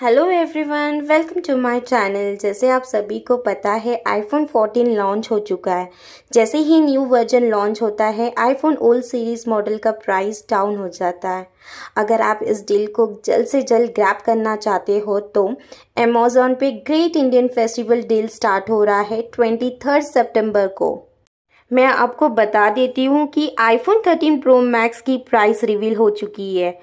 hello everyone welcome to my channel जैसे आप सभी को पता है आईफोन 14 लॉन्च हो चुका है जैसे ही न्यू वर्जन लॉन्च होता है आईफोन ओल्ड सीरीज मॉडल का प्राइस डाउन हो जाता है अगर आप इस डील को जल्द से जल्द ग्रैप करना चाहते हो तो अमेजोन पे great Indian festival deal start हो रहा है ट्वेंटी थर्ड सेप्टेम्बर को मैं आपको बता देती हूँ कि आईफोन 13 प्रो मैक्स की प्राइस रिवील हो चुकी है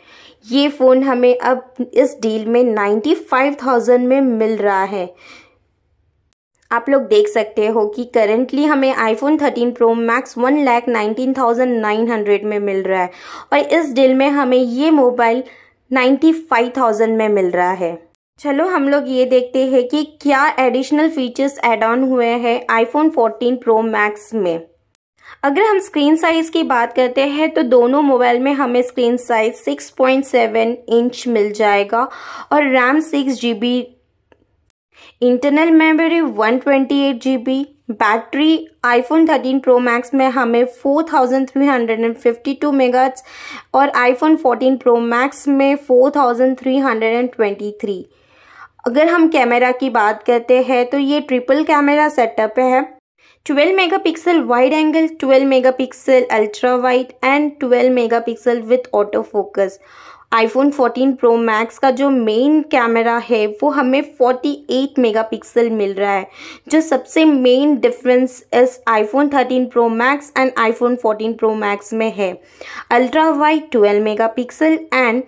ये फ़ोन हमें अब इस डील में 95,000 में मिल रहा है आप लोग देख सकते हो कि करेंटली हमें iPhone 13 pro max one lakh nineteen thousand nine hundred में मिल रहा है और इस डील में हमें ये मोबाइल नाइन्टी फाइव थाउजेंड में मिल रहा है चलो हम लोग ये देखते हैं कि क्या एडिशनल फीचर्स एड ऑन हुए हैं आईफोन 14 प्रो मैक्स में अगर हम स्क्रीन साइज़ की बात करते हैं तो दोनों मोबाइल में हमें स्क्रीन साइज़ 6.7 इंच मिल जाएगा और RAM six G B internal memory one twenty eight G B battery iPhone 13 pro max में हमें 4352 मेगाहर्ट्ज और आईफोन 14 प्रो मैक्स में 4323 अगर हम कैमरा की बात करते हैं तो ये ट्रिपल कैमरा सेटअप है 12 megapixel wide angle 12 megapixel ultra wide and 12 megapixel with autofocus iPhone 14 Pro Max का जो मेन कैमरा है वो हमें 48 मेगापिक्सल मिल रहा है जो सबसे मेन डिफरेंस इस iPhone 13 Pro Max and iPhone 14 Pro Max में है ultra wide 12 megapixel and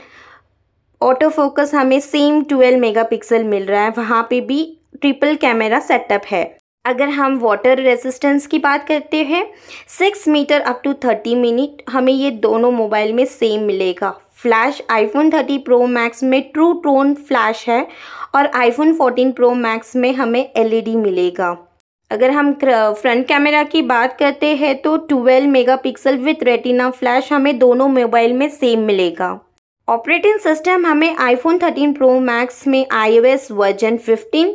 auto focus हमें सेम 12 मेगापिक्सल मिल रहा है वहाँ पे भी ट्रिपल कैमरा सेटअप है अगर हम वाटर रेजिस्टेंस की बात करते हैं six metre up to thirty minute हमें ये दोनों मोबाइल में सेम मिलेगा flash iPhone thirty pro max में ट्रू टोन फ्लैश है और आईफोन फोर्टीन प्रो मैक्स में हमें एलईडी e मिलेगा अगर हम फ्रंट कैमरा की बात करते हैं तो mega megapixel with retina flash हमें दोनों मोबाइल में सेम मिलेगा ऑपरेटिंग सिस्टम हमें आईफोन 13 प्रो मैक्स में iOS version 15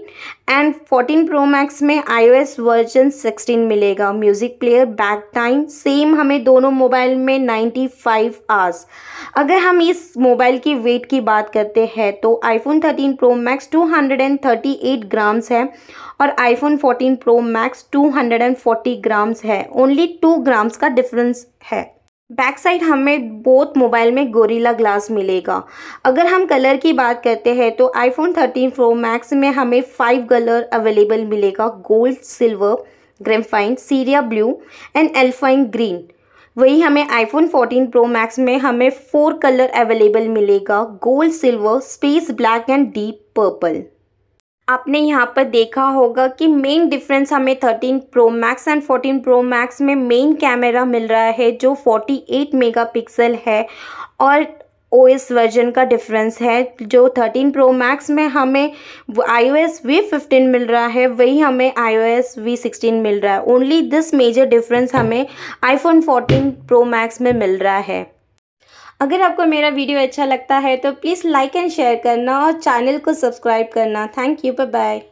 and 14 pro max में आईओएस वर्जन 16 मिलेगा music player back time same हमें दोनों मोबाइल में 95 आवर्स अगर हम इस मोबाइल की वेट की बात करते हैं तो आईफोन 13 प्रो मैक्स 238 ग्राम्स है और आईफोन 14 प्रो मैक्स 240 ग्राम्स है ओनली टू ग्राम्स का डिफरेंस है बैक साइड हमें बोथ मोबाइल में गोरीला ग्लास मिलेगा अगर हम कलर की बात करते हैं तो आईफोन 13 प्रो मैक्स में हमें फाइव कलर अवेलेबल मिलेगा gold silver graphite sierra blue and alpine green वही हमें आईफोन 14 प्रो मैक्स में हमें फोर कलर अवेलेबल मिलेगा gold silver space black and deep purple आपने यहाँ पर देखा होगा कि मेन डिफरेंस हमें thirteen pro max and fourteen pro max में मेन कैमरा मिल रहा है जो फोर्टी एट मेगा पिक्सल है और ओ एस वर्जन का डिफरेंस है जो थर्टीन प्रो मैक्स में हमें I O S V fifteen मिल रहा है वही हमें I O S V sixteen मिल रहा है ओनली दिस मेजर डिफरेंस हमें आईफोन फोर्टीन प्रो मैक्स में मिल रहा है अगर आपको मेरा वीडियो अच्छा लगता है तो प्लीज़ लाइक एंड शेयर करना और चैनल को सब्सक्राइब करना थैंक यू बाय बाय